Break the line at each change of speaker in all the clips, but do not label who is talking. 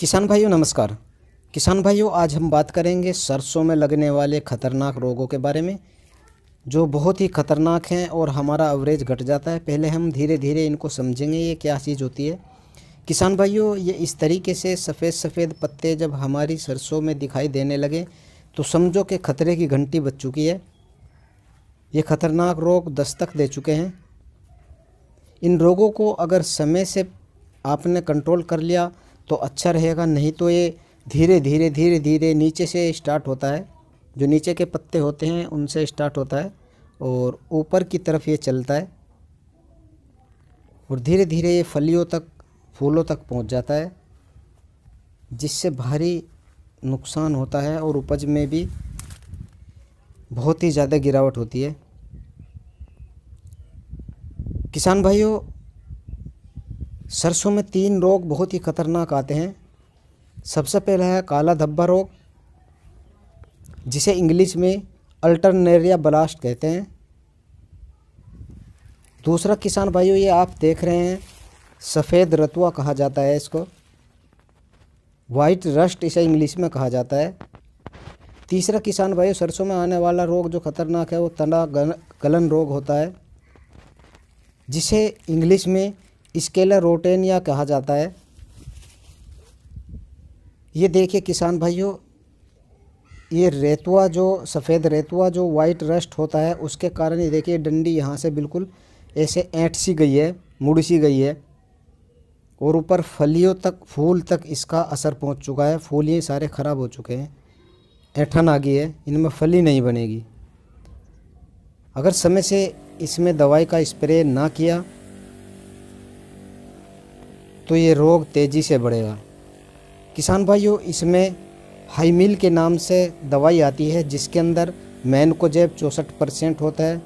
किसान भाइयों नमस्कार किसान भाइयों आज हम बात करेंगे सरसों में लगने वाले खतरनाक रोगों के बारे में जो बहुत ही खतरनाक हैं और हमारा एवरेज घट जाता है पहले हम धीरे धीरे इनको समझेंगे ये क्या चीज़ होती है किसान भाइयों ये इस तरीके से सफ़ेद सफ़ेद पत्ते जब हमारी सरसों में दिखाई देने लगे तो समझो कि खतरे की घंटी बच चुकी है ये खतरनाक रोग दस्तक दे चुके हैं इन रोगों को अगर समय से आपने कंट्रोल कर लिया तो अच्छा रहेगा नहीं तो ये धीरे धीरे धीरे धीरे नीचे से स्टार्ट होता है जो नीचे के पत्ते होते हैं उनसे स्टार्ट होता है और ऊपर की तरफ ये चलता है और धीरे धीरे ये फलियों तक फूलों तक पहुंच जाता है जिससे भारी नुकसान होता है और उपज में भी बहुत ही ज़्यादा गिरावट होती है किसान भाइयों सरसों में तीन रोग बहुत ही खतरनाक आते हैं सबसे पहला है काला धब्बा रोग जिसे इंग्लिश में अल्टरनेरिया ब्लास्ट कहते हैं दूसरा किसान भाइयों ये आप देख रहे हैं सफ़ेद रतुआ कहा जाता है इसको वाइट रस्ट इसे इंग्लिश में कहा जाता है तीसरा किसान भाइयों सरसों में आने वाला रोग जो खतरनाक है वो तना गलन रोग होता है जिसे इंग्लिश में स्केलर रोटेनिया कहा जाता है ये देखिए किसान भाइयों ये रेतवा जो सफ़ेद रेतुआ जो वाइट रस्ट होता है उसके कारण ये देखिए डंडी यहाँ से बिल्कुल ऐसे ऐंठ सी गई है मुड़ सी गई है और ऊपर फलियों तक फूल तक इसका असर पहुँच चुका है फूल ये सारे ख़राब हो चुके हैं ऐठन आ गई है इनमें फली नहीं बनेगी अगर समय से इसमें दवाई का स्प्रे ना किया तो ये रोग तेज़ी से बढ़ेगा किसान भाइयों इसमें हाईमिल के नाम से दवाई आती है जिसके अंदर मैनकोजेब चौंसठ परसेंट होता है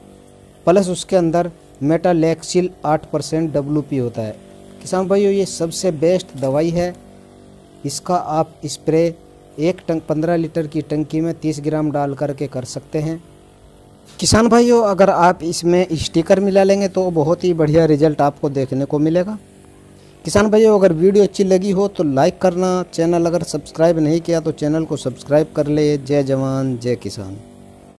प्लस उसके अंदर मेटालेक्सिल आठ परसेंट डब्ल्यू होता है किसान भाइयों ये सबसे बेस्ट दवाई है इसका आप स्प्रे एक टंक पंद्रह लीटर की टंकी में तीस ग्राम डाल करके कर सकते हैं किसान भाइयों अगर आप इसमें स्टिकर मिला लेंगे तो बहुत ही बढ़िया रिजल्ट आपको देखने को मिलेगा किसान भाइयों अगर वीडियो अच्छी लगी हो तो लाइक करना चैनल अगर सब्सक्राइब नहीं किया तो चैनल को सब्सक्राइब कर ले जय जवान जय किसान